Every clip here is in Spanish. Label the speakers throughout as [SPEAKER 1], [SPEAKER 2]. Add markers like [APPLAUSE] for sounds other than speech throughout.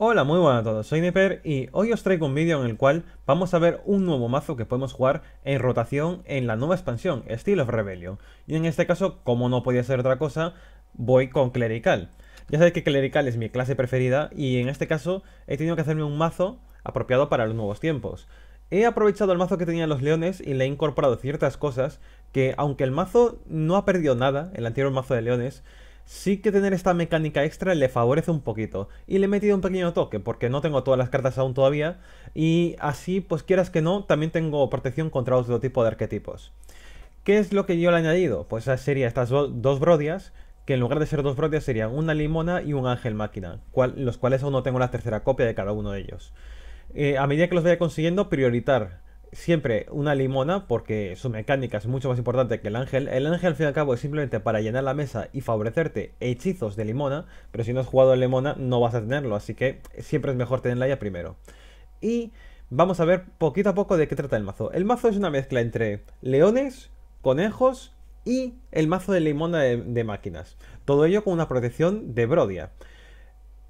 [SPEAKER 1] Hola, muy buenas a todos, soy Neper y hoy os traigo un vídeo en el cual vamos a ver un nuevo mazo que podemos jugar en rotación en la nueva expansión, Steel of Rebellion. Y en este caso, como no podía ser otra cosa, voy con Clerical. Ya sabéis que Clerical es mi clase preferida y en este caso he tenido que hacerme un mazo apropiado para los nuevos tiempos. He aprovechado el mazo que tenían los leones y le he incorporado ciertas cosas que, aunque el mazo no ha perdido nada, el anterior mazo de leones, sí que tener esta mecánica extra le favorece un poquito. Y le he metido un pequeño toque, porque no tengo todas las cartas aún todavía. Y así, pues quieras que no, también tengo protección contra otro tipo de arquetipos. ¿Qué es lo que yo le he añadido? Pues sería estas dos brodias, que en lugar de ser dos brodias serían una limona y un ángel máquina, los cuales aún no tengo la tercera copia de cada uno de ellos. Eh, a medida que los vaya consiguiendo, prioritar siempre una limona, porque su mecánica es mucho más importante que el ángel. El ángel, al fin y al cabo, es simplemente para llenar la mesa y favorecerte hechizos de limona, pero si no has jugado en limona no vas a tenerlo, así que siempre es mejor tenerla ya primero. Y vamos a ver poquito a poco de qué trata el mazo. El mazo es una mezcla entre leones, conejos y el mazo de limona de, de máquinas. Todo ello con una protección de Brodia.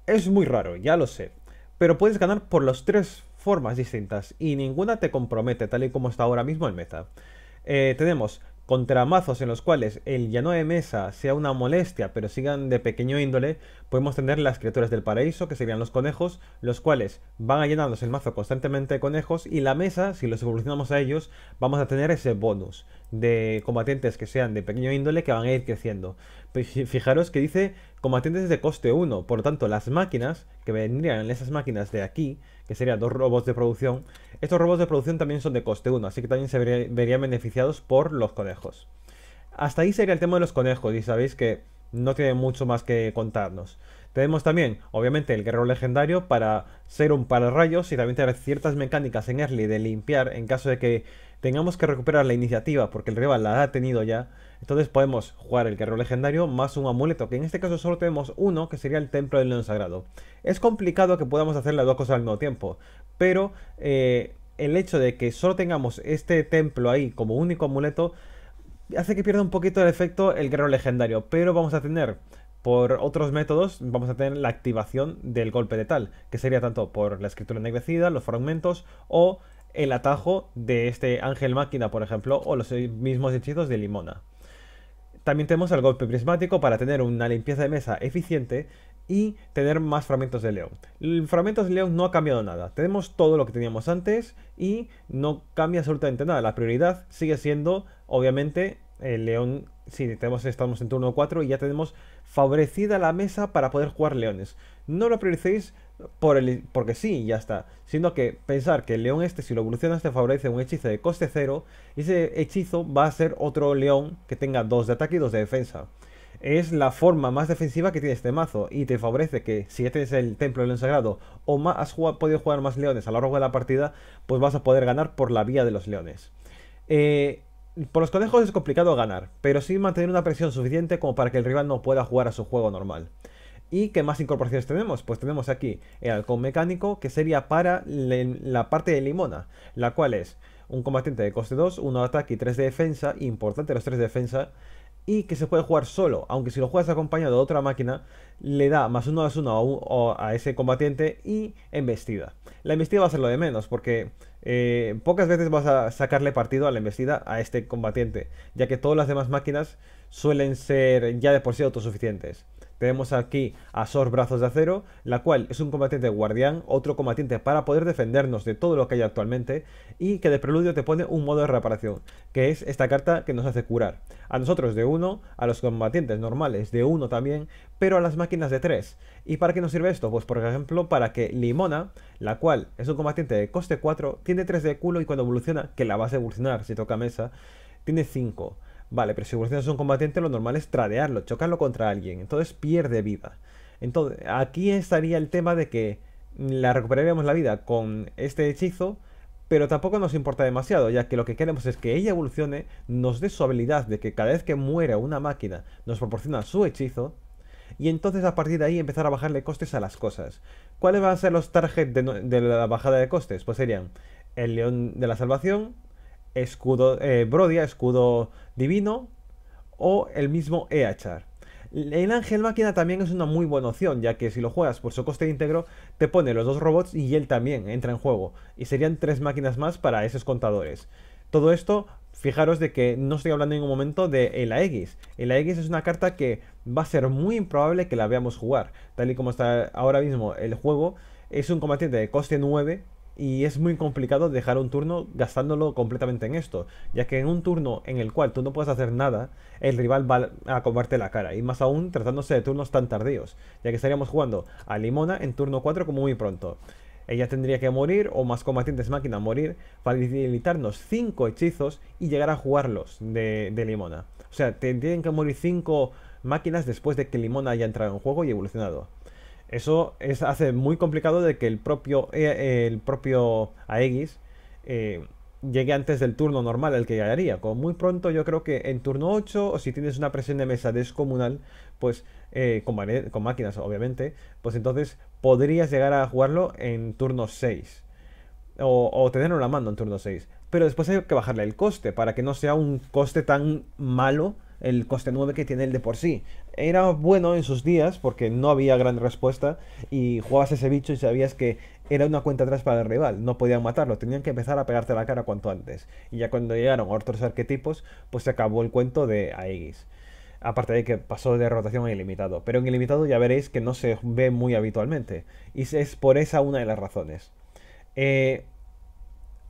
[SPEAKER 1] Es muy raro, ya lo sé, pero puedes ganar por los tres formas distintas y ninguna te compromete tal y como está ahora mismo el meta. Eh, tenemos contramazos en los cuales el llano de mesa sea una molestia pero sigan de pequeño índole, podemos tener las criaturas del paraíso, que serían los conejos, los cuales van a llenarnos el mazo constantemente de conejos y la mesa, si los evolucionamos a ellos, vamos a tener ese bonus de combatientes que sean de pequeño índole que van a ir creciendo. Pues fijaros que dice combatientes de coste 1. Por lo tanto, las máquinas, que vendrían esas máquinas de aquí, que serían dos robots de producción, estos robots de producción también son de coste 1, así que también se verían beneficiados por los conejos. Hasta ahí sería el tema de los conejos, y sabéis que no tiene mucho más que contarnos. Tenemos también, obviamente, el guerrero legendario para ser un pararrayos y también tener ciertas mecánicas en early de limpiar en caso de que tengamos que recuperar la iniciativa porque el rival la ha tenido ya. Entonces podemos jugar el guerrero legendario más un amuleto, que en este caso solo tenemos uno, que sería el templo del león sagrado. Es complicado que podamos hacer las dos cosas al mismo tiempo, pero eh, el hecho de que solo tengamos este templo ahí como único amuleto hace que pierda un poquito el efecto el guerrero legendario, pero vamos a tener por otros métodos vamos a tener la activación del golpe de tal, que sería tanto por la escritura ennegrecida, los fragmentos o el atajo de este ángel máquina, por ejemplo, o los mismos hechizos de Limona. También tenemos el golpe prismático para tener una limpieza de mesa eficiente y tener más fragmentos de león. El fragmentos de león no ha cambiado nada. Tenemos todo lo que teníamos antes y no cambia absolutamente nada. La prioridad sigue siendo, obviamente, el león, si tenemos, estamos en turno 4 y ya tenemos favorecida la mesa para poder jugar leones. No lo prioricéis por el, porque sí, ya está. Sino que pensar que el león este, si lo evolucionas, te favorece un hechizo de coste 0. Y ese hechizo va a ser otro león que tenga 2 de ataque y 2 de defensa. Es la forma más defensiva que tiene este mazo. Y te favorece que si ya tienes el templo del león sagrado o más, has podido jugar más leones a lo largo de la partida, pues vas a poder ganar por la vía de los leones. Eh, por los conejos es complicado ganar, pero sí mantener una presión suficiente como para que el rival no pueda jugar a su juego normal. ¿Y qué más incorporaciones tenemos? Pues tenemos aquí el halcón mecánico, que sería para la parte de Limona, la cual es un combatiente de coste 2, 1 de ataque y 3 de defensa, importante los 3 de defensa, y que se puede jugar solo, aunque si lo juegas acompañado de otra máquina, le da más uno más uno a, a ese combatiente y embestida. La embestida va a ser lo de menos, porque eh, pocas veces vas a sacarle partido a la embestida a este combatiente, ya que todas las demás máquinas suelen ser ya de por sí autosuficientes. Tenemos aquí a Sor Brazos de Acero, la cual es un combatiente guardián, otro combatiente para poder defendernos de todo lo que hay actualmente, y que de preludio te pone un modo de reparación, que es esta carta que nos hace curar. A nosotros de 1, a los combatientes normales de 1 también, pero a las máquinas de 3. ¿Y para qué nos sirve esto? Pues por ejemplo para que Limona, la cual es un combatiente de coste 4, tiene 3 de culo y cuando evoluciona, que la vas a evolucionar si toca mesa, tiene 5. Vale, pero si evolucionas un combatiente, lo normal es tradearlo, chocarlo contra alguien. Entonces pierde vida. Entonces, aquí estaría el tema de que la recuperaríamos la vida con este hechizo, pero tampoco nos importa demasiado, ya que lo que queremos es que ella evolucione, nos dé su habilidad de que cada vez que muera una máquina nos proporciona su hechizo, y entonces a partir de ahí empezar a bajarle costes a las cosas. ¿Cuáles van a ser los targets de la bajada de costes? Pues serían el león de la salvación, escudo eh, Brodia, escudo divino, o el mismo Eachar. El ángel máquina también es una muy buena opción, ya que si lo juegas por su coste íntegro, te pone los dos robots y él también entra en juego, y serían tres máquinas más para esos contadores. Todo esto, fijaros de que no estoy hablando en ningún momento de la X. El x es una carta que va a ser muy improbable que la veamos jugar, tal y como está ahora mismo el juego. Es un combatiente de coste 9, y es muy complicado dejar un turno gastándolo completamente en esto, ya que en un turno en el cual tú no puedes hacer nada, el rival va a comerte la cara, y más aún tratándose de turnos tan tardíos, ya que estaríamos jugando a Limona en turno 4 como muy pronto. Ella tendría que morir, o más combatientes máquina morir, facilitarnos 5 hechizos y llegar a jugarlos de, Limona. O sea, tendrían que morir 5 máquinas después de que Limona haya entrado en juego y evolucionado. Eso hace muy complicado de que el propio, eh, el propio Aegis eh, llegue antes del turno normal al que llegaría. Como muy pronto yo creo que en turno 8 o si tienes una presión de mesa descomunal, pues eh, con, máquinas obviamente, pues entonces podrías llegar a jugarlo en turno 6. O, o tenerlo en mano en turno 6. Pero después hay que bajarle el coste para que no sea un coste tan malo el coste 9 que tiene el de por sí era bueno en sus días porque no había gran respuesta y jugabas ese bicho y sabías que era una cuenta atrás para el rival, no podían matarlo, tenían que empezar a pegarte la cara cuanto antes. Y ya cuando llegaron otros arquetipos, pues se acabó el cuento de Aegis. Aparte de que pasó de rotación a ilimitado, pero en ilimitado ya veréis que no se ve muy habitualmente y es por esa una de las razones. Eh,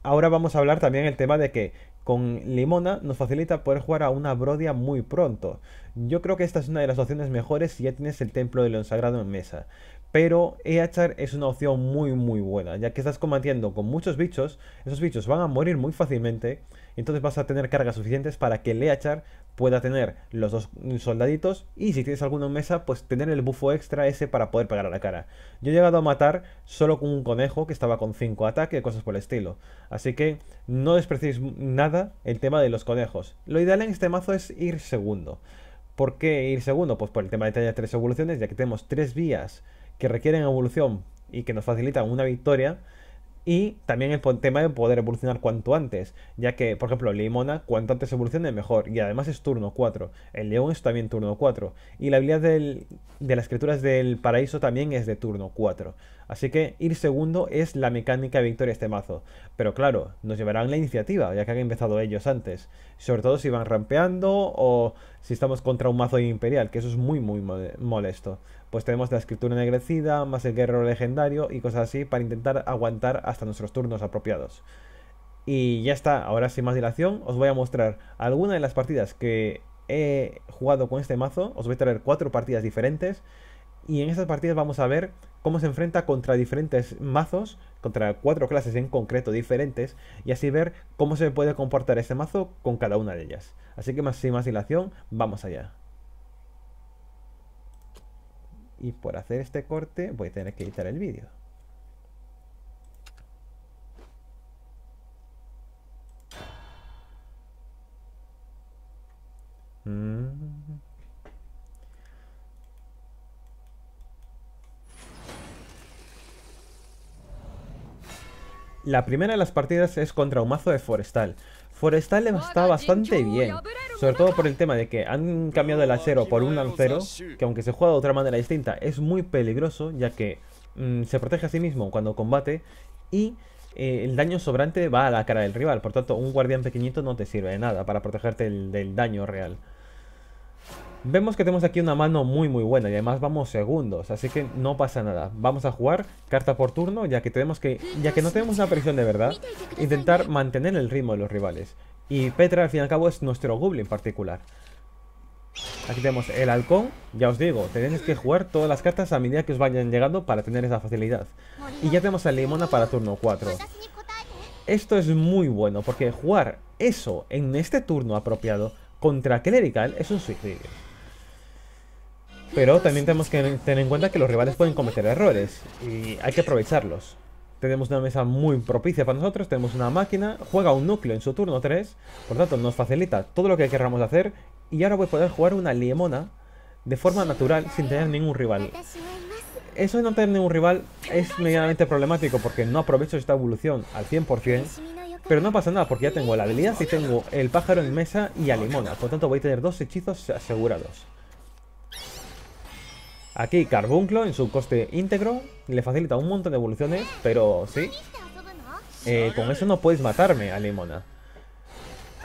[SPEAKER 1] ahora vamos a hablar también el tema de que con Limona nos facilita poder jugar a una Brodia muy pronto. Yo creo que esta es una de las opciones mejores si ya tienes el Templo de León Sagrado en mesa. Pero Eachar es una opción muy muy buena, ya que estás combatiendo con muchos bichos, esos bichos van a morir muy fácilmente, entonces vas a tener cargas suficientes para que el Eachar pueda tener los dos soldaditos y si tienes alguno en mesa, pues tener el bufo extra ese para poder pegar a la cara. Yo he llegado a matar solo con un conejo que estaba con 5 ataque y cosas por el estilo. Así que no despreciéis nada el tema de los conejos. Lo ideal en este mazo es ir segundo. ¿Por qué ir segundo? Pues por el tema de tener tres evoluciones, ya que tenemos tres vías que requieren evolución y que nos facilitan una victoria y también el tema de poder evolucionar cuanto antes, ya que, por ejemplo, Limona, cuanto antes evolucione, mejor. Y además es turno 4. El león es también turno 4. Y la habilidad de las criaturas del paraíso también es de turno 4. Así que ir segundo es la mecánica de victoria este mazo. Pero claro, nos llevarán la iniciativa, ya que han empezado ellos antes. Sobre todo si van rampeando o si estamos contra un mazo imperial, que eso es muy, muy molesto pues tenemos la escritura ennegrecida, más el guerrero legendario y cosas así para intentar aguantar hasta nuestros turnos apropiados. Y ya está, ahora sin más dilación, os voy a mostrar alguna de las partidas que he jugado con este mazo. Os voy a traer cuatro partidas diferentes. Y en estas partidas vamos a ver cómo se enfrenta contra diferentes mazos, contra cuatro clases en concreto diferentes, y así ver cómo se puede comportar este mazo con cada una de ellas. Así que más sin más dilación, vamos allá y por hacer este corte voy a tener que editar el vídeo. Mm. La primera de las partidas es contra un mazo de Forestal. Forestal le está bastante bien. Sobre todo por el tema de que han cambiado el acero por un lancero, que aunque se juega de otra manera distinta, es muy peligroso, ya que mm, se protege a sí mismo cuando combate y eh, el daño sobrante va a la cara del rival. Por tanto, un guardián pequeñito no te sirve de nada para protegerte del daño real. Vemos que tenemos aquí una mano muy muy buena y además vamos segundos, así que no pasa nada. Vamos a jugar carta por turno ya que tenemos que, ya que no tenemos una presión de verdad, intentar mantener el ritmo de los rivales. Y Petra, al fin y al cabo, es nuestro Goblin particular. Aquí tenemos el halcón. Ya os digo, tenéis que jugar todas las cartas a medida que os vayan llegando para tener esa facilidad. Y ya tenemos a Limona para turno 4. Esto es muy bueno, porque jugar eso en este turno apropiado contra Clerical es un suicidio. Pero también tenemos que tener en cuenta que los rivales pueden cometer errores y hay que aprovecharlos. Tenemos una mesa muy propicia para nosotros, tenemos una máquina, juega un núcleo en su turno 3, por tanto nos facilita todo lo que querramos hacer y ahora voy a poder jugar una limona de forma natural sin tener ningún rival. Eso de no tener ningún rival es medianamente problemático porque no aprovecho esta evolución al 100%, pero no pasa nada porque ya tengo la habilidad y tengo el pájaro en mesa y a limona, por tanto voy a tener dos hechizos asegurados. Aquí Carbunclo en su coste íntegro le facilita un montón de evoluciones, pero sí. Eh, con eso no puedes matarme a Limona.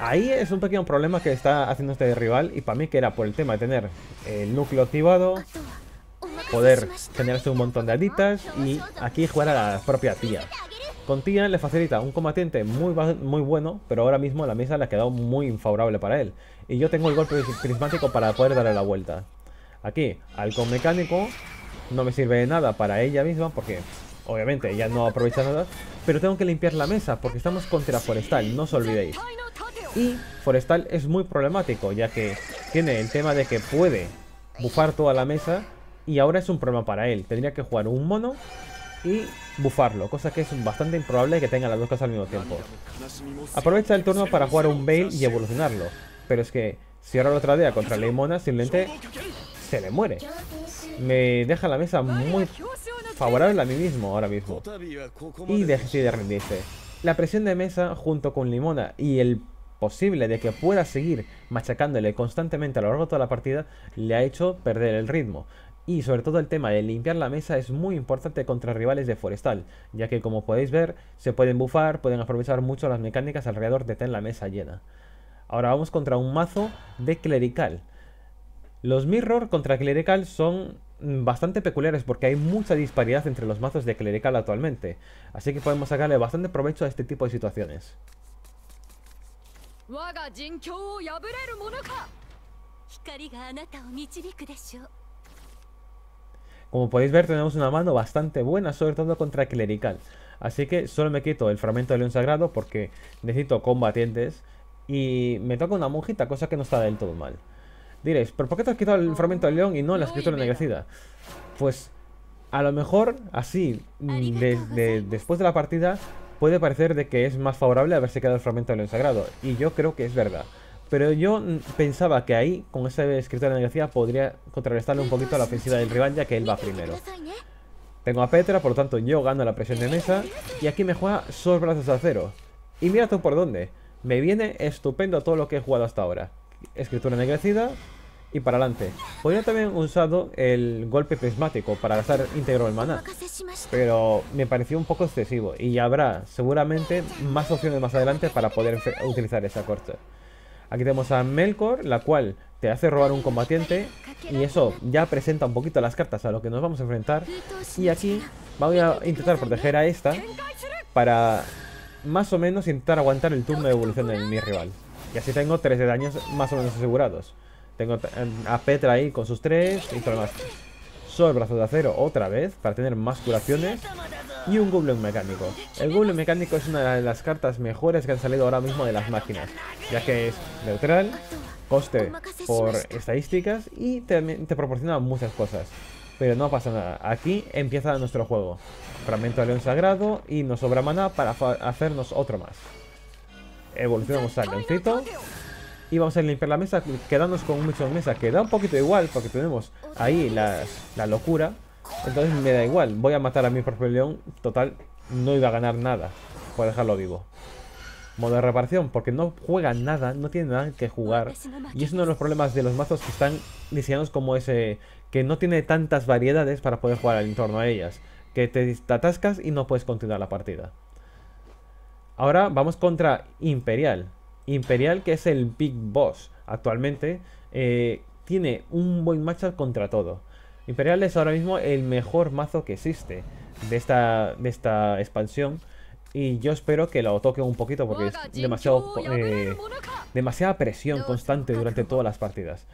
[SPEAKER 1] Ahí es un pequeño problema que está haciendo este rival y para mí que era por el tema de tener el núcleo activado, poder generarse un montón de aditas y aquí jugar a la propia tía. Con tía le facilita un combatiente muy, muy bueno, pero ahora mismo la mesa le ha quedado muy infavorable para él. Y yo tengo el golpe prismático para poder darle la vuelta. Aquí, halcón mecánico no me sirve de nada para ella misma porque obviamente ella no aprovecha nada. Pero tengo que limpiar la mesa porque estamos contra Forestal, no os olvidéis. Y Forestal es muy problemático ya que tiene el tema de que puede bufar toda la mesa y ahora es un problema para él. Tendría que jugar un mono y bufarlo, cosa que es bastante improbable que tenga las dos cosas al mismo tiempo. Aprovecha el turno para jugar un Bale y evolucionarlo, pero es que si ahora lo tradea contra Leimona, simplemente se me muere. Me deja la mesa muy favorable a mí mismo ahora mismo. Y decide rendirse. La presión de mesa junto con Limona y el posible de que pueda seguir machacándole constantemente a lo largo de toda la partida le ha hecho perder el ritmo. Y sobre todo el tema de limpiar la mesa es muy importante contra rivales de Forestal, ya que como podéis ver, se pueden bufar, pueden aprovechar mucho las mecánicas alrededor de tener la mesa llena. Ahora vamos contra un mazo de clerical. Los Mirror contra Clerical son mm, bastante peculiares porque hay mucha disparidad entre los mazos de Clerical actualmente, así que podemos sacarle bastante provecho a este tipo de situaciones. Como podéis ver tenemos una mano bastante buena, sobre todo contra Clerical. Así que solo me quito el fragmento de León Sagrado porque necesito combatientes y me toca una monjita, cosa que no está del todo mal. Diréis, por qué te has quitado el fragmento del león y no la escritura ennegrecida? Pues a lo mejor así, mm, después de la partida, puede parecer de que es más favorable haberse quedado el fragmento del león sagrado. Y yo creo que es verdad. Pero yo mm, pensaba que ahí, con esa escritura ennegrecida, podría contrarrestarle un poquito a la ofensiva del rival, ya que él va primero. Tengo a Petra, por lo tanto yo gano la presión de mesa. Y aquí me juega sus Brazos a Cero. Y mira tú por dónde. Me viene estupendo todo lo que he jugado hasta ahora. Escritura ennegrecida, y para adelante. Podría también usado el golpe prismático para gastar íntegro el maná, pero me pareció un poco excesivo y habrá seguramente más opciones más adelante para poder utilizar esa corte. Aquí tenemos a Melkor, la cual te hace robar un combatiente y eso ya presenta un poquito las cartas a lo que nos vamos a enfrentar. Y aquí voy a intentar proteger a esta para más o menos intentar aguantar el turno de evolución de mi rival. Y así tengo 3 de daños más o menos asegurados. Tengo em, a Petra ahí con sus tres y todo lo más. Sol, brazo de acero otra vez para tener más curaciones. Y un Goblin mecánico. El Goblin mecánico es una de las cartas mejores que han salido ahora mismo de las máquinas, ya que es neutral, coste por estadísticas y te, te proporciona muchas cosas. Pero no pasa nada, aquí empieza nuestro juego. Fragmento de León Sagrado y nos sobra mana para hacernos otro más. Evolucionamos al Leoncito y vamos a limpiar la mesa quedándonos con un mucho de mesa, que un poquito igual porque tenemos ahí la, la locura. Entonces me da igual, voy a matar a mi propio león, total, no iba a ganar nada por dejarlo vivo. Modo de reparación, porque no juega nada, no tiene nada que jugar. Y es uno de los problemas de los mazos que están diseñados como ese, que no tiene tantas variedades para poder jugar al entorno a ellas. Que te atascas y no puedes continuar la partida. Ahora vamos contra Imperial. Imperial, que es el Big Boss actualmente, eh, tiene un buen matchup contra todo. Imperial es ahora mismo el mejor mazo que existe de esta, de esta expansión. Y yo espero que lo toque un poquito porque es demasiado, eh, demasiada presión constante durante todas las partidas.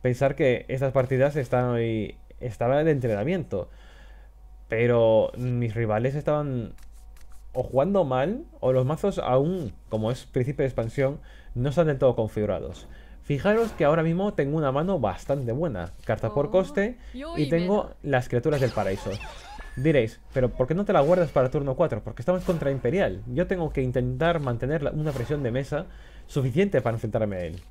[SPEAKER 1] Pensar que estas partidas estaban, estaban de entrenamiento. Pero mis rivales estaban o jugando mal, o los mazos aún, como es principio de expansión, no están del todo configurados. Fijaros que ahora mismo tengo una mano bastante buena, carta por oh, coste, y tengo las criaturas del paraíso. Diréis, pero ¿por qué no te la guardas para turno 4? Porque estamos contra Imperial. Yo tengo que intentar mantener una presión de mesa suficiente para enfrentarme a él.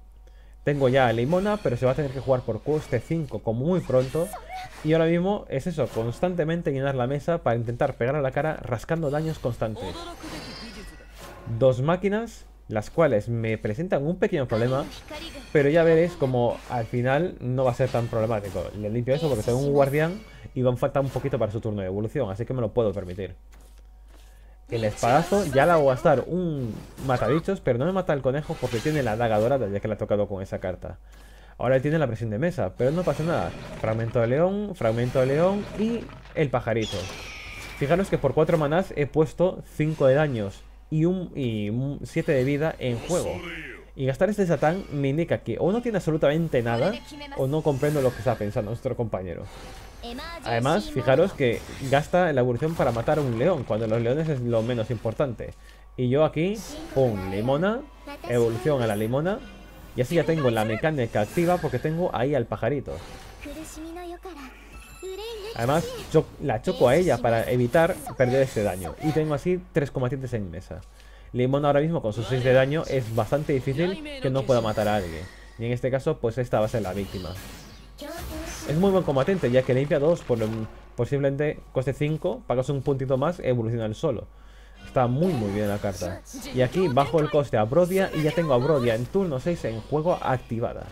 [SPEAKER 1] Tengo ya Limona, pero se va a tener que jugar por coste 5 como muy pronto. Y ahora mismo es eso, constantemente llenar la mesa para intentar pegar a la cara rascando daños constantes. Dos máquinas, las cuales me presentan un pequeño problema, pero ya veréis como al final no va a ser tan problemático. Le limpio eso porque tengo un guardián y van faltar un poquito para su turno de evolución, así que me lo puedo permitir. El espadazo ya la voy a gastar un matadichos, pero no me mata el conejo porque tiene la daga dorada, ya que la ha tocado con esa carta. Ahora tiene la presión de mesa, pero no pasa nada. Fragmento de león, fragmento de león y el pajarito. Fijaros que por 4 manás he puesto 5 de daños y 7 de vida en juego. Y gastar este satán me indica que o no tiene absolutamente nada o no comprendo lo que está pensando nuestro compañero. Además, fijaros que gasta la evolución para matar a un león, cuando los leones es lo menos importante. Y yo aquí, pum, limona, evolución a la limona, y así ya tengo la mecánica activa porque tengo ahí al pajarito. Además, yo la choco a ella para evitar perder ese daño. Y tengo así tres combatientes en mesa. Limona ahora mismo con sus 6 de daño es bastante difícil que no pueda matar a alguien. Y en este caso, pues esta va a ser la víctima. Es muy buen combatiente, ya que limpia 2 por mm, posiblemente coste 5, pagas un puntito más, evoluciona el solo. Está muy muy bien la carta. Y aquí bajo el coste a Brodia y ya tengo a Brodia en turno 6 en juego activada.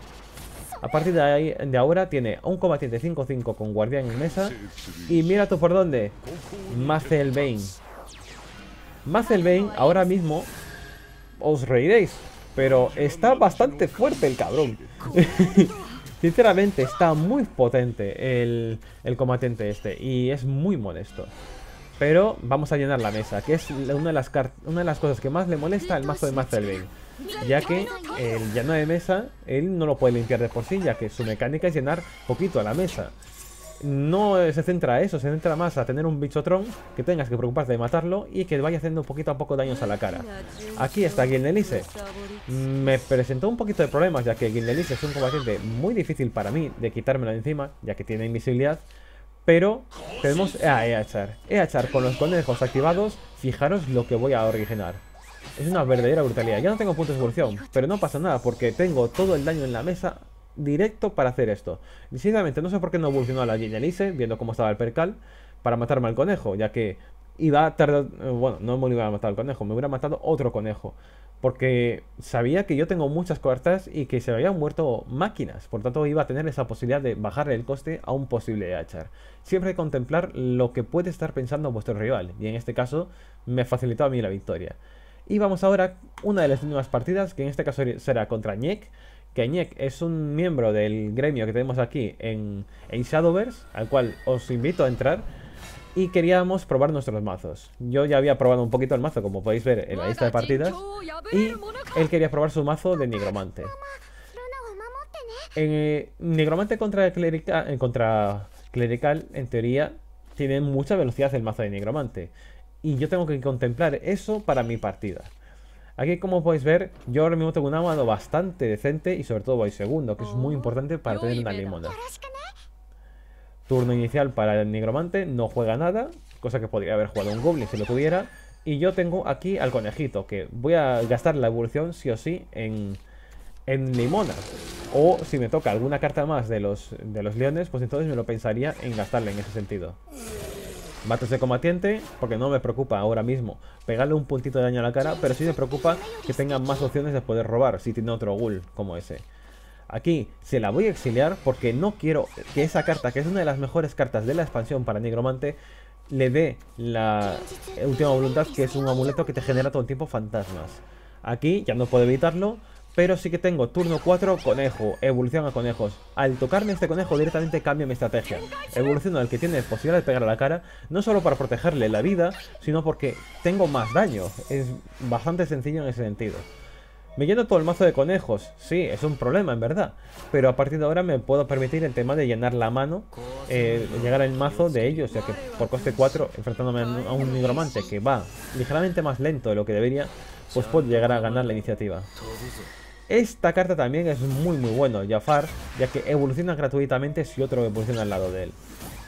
[SPEAKER 1] A partir de, ahora tiene un combatiente 5-5 con guardián en mesa. Y mira tú por dónde. Bane. Mazel Bane ahora mismo os reiréis. Pero está bastante fuerte el cabrón. [LAUGHS] Sinceramente está muy potente el, el combatiente este y es muy molesto. Pero vamos a llenar la mesa, que es una de las, una de las cosas que más le molesta al mazo de Master Bane. Ya que el llano de mesa, él no lo puede limpiar de por sí, ya que su mecánica es llenar poquito a la mesa no se centra eso, se centra más a tener un bichotron que tengas que preocuparte de matarlo y que vaya haciendo poquito a poco daños a la cara. Aquí está Gilnelice. Mm, me presentó un poquito de problemas, ya que Gilnelice es un combatiente muy difícil para mí de quitármelo de encima, ya que tiene invisibilidad. Pero tenemos a Eachar. Eachar con los conejos activados, fijaros lo que voy a originar. Es una verdadera brutalidad. Ya no tengo puntos de evolución, pero no pasa nada porque tengo todo el daño en la mesa directo para hacer esto. Y no sé por qué no evolucionó a la Genialice, viendo cómo estaba el percal, para matarme al conejo, ya que iba a tardar. Eh, bueno, no me hubiera matado al conejo, me hubiera matado otro conejo. Porque sabía que yo tengo muchas cuartas y que se habían muerto máquinas, por tanto iba a tener esa posibilidad de bajarle el coste a un posible hachar. Siempre hay que contemplar lo que puede estar pensando vuestro rival, y en este caso me facilitó a mí la victoria. Y vamos ahora una de las últimas partidas, que en este caso será contra Nick que es un miembro del gremio que tenemos aquí en, Shadowverse, al cual os invito a entrar. Y queríamos probar nuestros mazos. Yo ya había probado un poquito el mazo, como podéis ver en la lista de partidas. Y él quería probar su mazo de nigromante. En, eh, nigromante contra, clerical, eh, contra clerical, en teoría, tiene mucha velocidad el mazo de nigromante. Y yo tengo que contemplar eso para mi partida. Aquí como podéis ver, yo ahora mismo tengo una mano bastante decente y sobre todo voy segundo, que es muy oh, importante para tener una limona. Turno inicial para el nigromante, no juega nada, cosa que podría haber jugado un goblin si lo tuviera. Y yo tengo aquí al conejito, que voy a gastar la evolución sí o sí en, en limona. O si me toca alguna carta más de los, de los leones, pues entonces me lo pensaría en gastarle en ese sentido. Mátese de combatiente, porque no me preocupa ahora mismo pegarle un puntito de daño a la cara, pero sí me preocupa que tenga más opciones de poder robar si tiene otro ghoul como ese. Aquí se la voy a exiliar porque no quiero que esa carta, que es una de las mejores cartas de la expansión para Nigromante, le dé la última voluntad, que es un amuleto que te genera todo el tiempo fantasmas. Aquí ya no puedo evitarlo, pero sí que tengo turno 4, conejo, evolución a conejos. Al tocarme este conejo directamente cambio mi estrategia. Evoluciono al que tiene posibilidad de pegar a la cara, no solo para protegerle la vida, sino porque tengo más daño. Es bastante sencillo en ese sentido. Me lleno todo el mazo de conejos, sí, es un problema en verdad, pero a partir de ahora me puedo permitir el tema de llenar la mano, eh, llegar al mazo de ellos, ya que por coste 4, enfrentándome a un nigromante que va ligeramente más lento de lo que debería, pues puedo llegar a ganar la iniciativa. Esta carta también es muy muy buena, Jafar, ya que evoluciona gratuitamente si otro evoluciona al lado de él.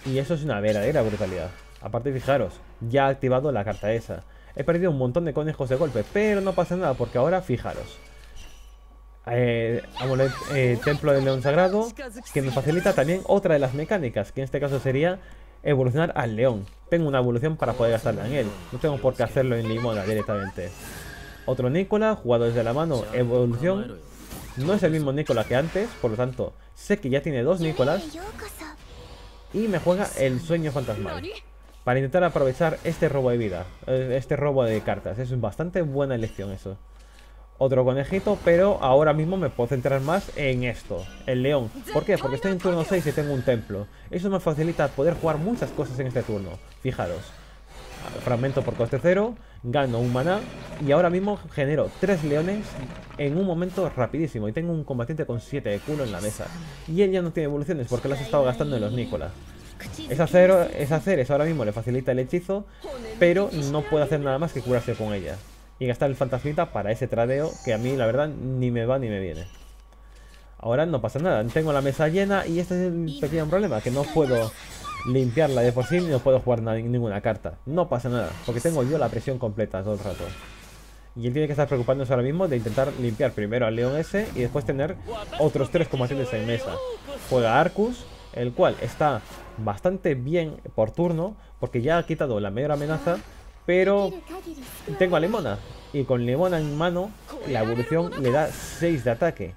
[SPEAKER 1] Y eso es una verdadera brutalidad. Aparte, fijaros, ya ha activado la carta esa. He perdido un montón de conejos de golpe, pero no pasa nada, porque ahora, fijaros. Eh, eh Templo del León Sagrado, que me facilita también otra de las mecánicas, que en este caso sería evolucionar al león. Tengo una evolución para poder gastarla en él. No tengo por qué hacerlo en Limona directamente. Otro Nicola, jugado desde la mano, evolución. No es el mismo Nicola que antes, por lo tanto, sé que ya tiene dos Nicolas. Y me juega el sueño fantasmal. Para intentar aprovechar este robo de vida, eh, este robo de cartas. Es bastante buena elección eso. Otro conejito, pero ahora mismo me puedo centrar más en esto, el león. ¿Por qué? Porque estoy en turno 6 y tengo un templo. Eso me facilita poder jugar muchas cosas en este turno. Fijaros, fragmento por coste cero, gano un maná y ahora mismo genero tres leones en un momento rapidísimo y tengo un combatiente con 7 de culo en la mesa y él ya no tiene evoluciones porque las he estado gastando en los Nicolas. Es hacer, es hacer eso ahora mismo le facilita el hechizo, pero no puede hacer nada más que curarse con ella y gastar el fantasmita para ese tradeo que a mí la verdad ni me va ni me viene. Ahora no pasa nada, tengo la mesa llena y este es el pequeño problema, que no puedo limpiarla. De por sí no puedo jugar ninguna carta. No pasa nada, porque tengo yo la presión completa todo el rato. Y él tiene que estar preocupándose ahora mismo de intentar limpiar primero al león ese y después tener otros tres combatientes en mesa. Juega Arcus, el cual está bastante bien por turno, porque ya ha quitado la mayor amenaza, pero tengo a Limona. Y con Lemona en mano, la evolución le da 6 de ataque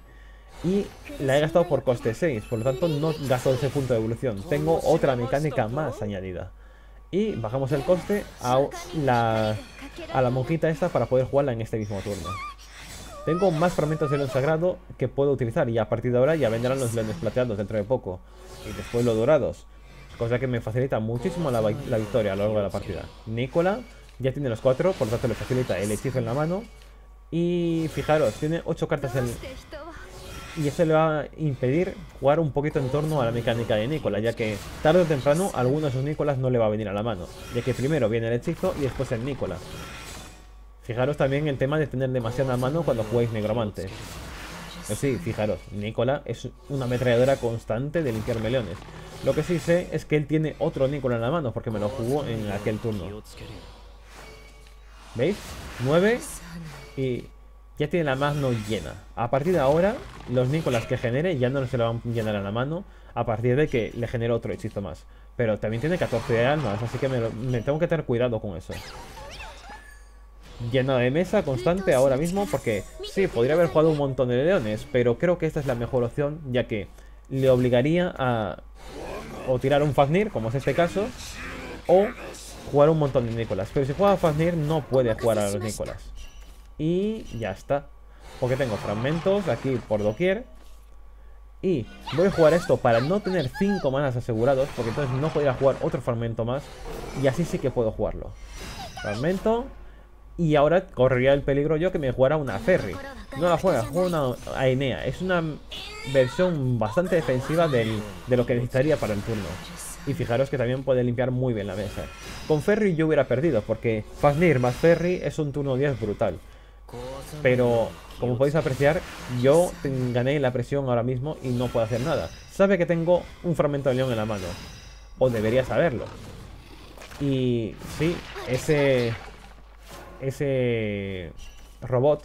[SPEAKER 1] y la he gastado por coste 6, por lo tanto no gasto ese punto de evolución. Tengo otra mecánica más añadida. Y bajamos el coste a la, a la monjita esta para poder jugarla en este mismo turno. Tengo más fragmentos de león sagrado que puedo utilizar y a partir de ahora ya vendrán los leones plateados dentro de poco. Y después los dorados, cosa que me facilita muchísimo la, victoria a lo largo de la partida. Nicola ya tiene los 4 por lo tanto le facilita el hechizo en la mano. Y fijaros, tiene 8 cartas en, y eso le va a impedir jugar un poquito en torno a la mecánica de Nicolás. ya que tarde o temprano alguno de sus Nicolas no le va a venir a la mano, ya que primero viene el hechizo y después el Nicola. Fijaros también el tema de tener demasiada mano cuando jugáis Negromante. Eh, sí, fijaros, Nicola es una ametralladora constante de limpiar meleones Lo que sí sé es que él tiene otro Nicola en la mano, porque me lo jugó en aquel turno. ¿Veis? 9 y ya tiene la mano llena. A partir de ahora, los Nicolas que genere ya no se le van a llenar a la mano a partir de que le genere otro hechizo más. Pero también tiene 14 de almas, así que me, tengo que tener cuidado con eso. Llena de mesa constante ahora mismo porque sí, podría haber jugado un montón de leones, pero creo que esta es la mejor opción ya que le obligaría a o tirar un Fafnir, como es este caso, o jugar un montón de Nicolas. Pero si juega Fafnir no puede jugar a los Nicolas. Y ya está. Porque tengo fragmentos aquí por doquier. Y voy a jugar esto para no tener 5 manas asegurados. Porque entonces no podría jugar otro fragmento más. Y así sí que puedo jugarlo. Fragmento. Y ahora correría el peligro yo que me jugara una Ferry. No la juega, juega una Aenea. Es una versión bastante defensiva de lo que necesitaría para el turno. Y fijaros que también puede limpiar muy bien la mesa. Con Ferry yo hubiera perdido, porque Faznir más Ferry es un turno 10 brutal. Pero, como podéis apreciar, yo gané la presión ahora mismo y no puedo hacer nada. Sabe que tengo un fragmento de león en la mano. O debería saberlo. Y sí, ese... Ese... Robot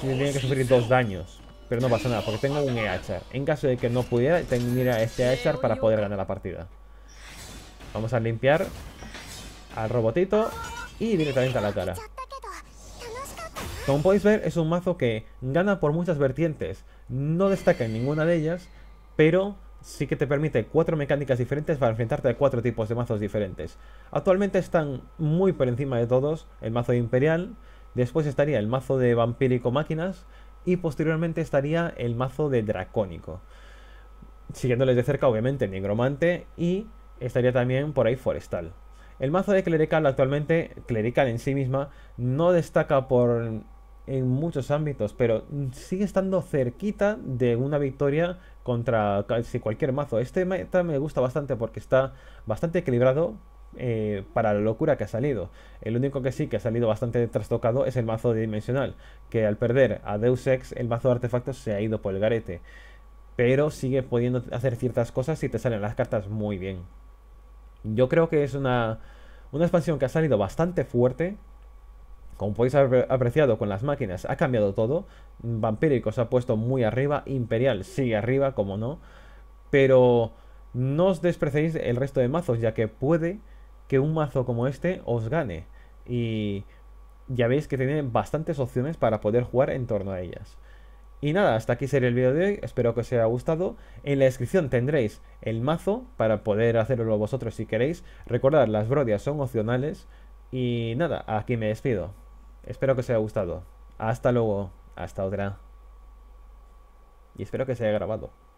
[SPEAKER 1] tiene que sufrir dos daños. Pero no pasa nada, porque tengo un EHR. En caso de que no pudiera, tendría este EHR para poder ganar la partida. Vamos a limpiar al robotito y directamente a la cara. Como podéis ver, es un mazo que gana por muchas vertientes. No destaca en ninguna de ellas, pero sí que te permite cuatro mecánicas diferentes para enfrentarte a cuatro tipos de mazos diferentes. Actualmente están muy por encima de todos el mazo de Imperial, después estaría el mazo de Vampírico Máquinas y posteriormente estaría el mazo de Dracónico. Siguiéndoles de cerca, obviamente, el y estaría también por ahí Forestal. El mazo de Clerical actualmente, Clerical en sí misma, no destaca por en muchos ámbitos, pero sigue estando cerquita de una victoria contra casi cualquier mazo. Este meta me gusta bastante porque está bastante equilibrado eh, para la locura que ha salido. El único que sí que ha salido bastante trastocado es el mazo dimensional, que al perder a Deus Ex, el mazo de artefactos se ha ido por el garete. Pero sigue pudiendo hacer ciertas cosas y te salen las cartas muy bien. Yo creo que es una, una expansión que ha salido bastante fuerte, como podéis haber apreciado con las máquinas ha cambiado todo. se ha puesto muy arriba. Imperial sigue arriba, como no. Pero no os despreciéis el resto de mazos, ya que puede que un mazo como este os gane. Y ya veis que tienen bastantes opciones para poder jugar en torno a ellas. Y nada, hasta aquí sería el vídeo de hoy, espero que os haya gustado. En la descripción tendréis el mazo para poder hacerlo vosotros si queréis. Recordad, las brodias son opcionales. Y nada, aquí me despido. Espero que os haya gustado. Hasta luego. Hasta otra. Y espero que se haya grabado.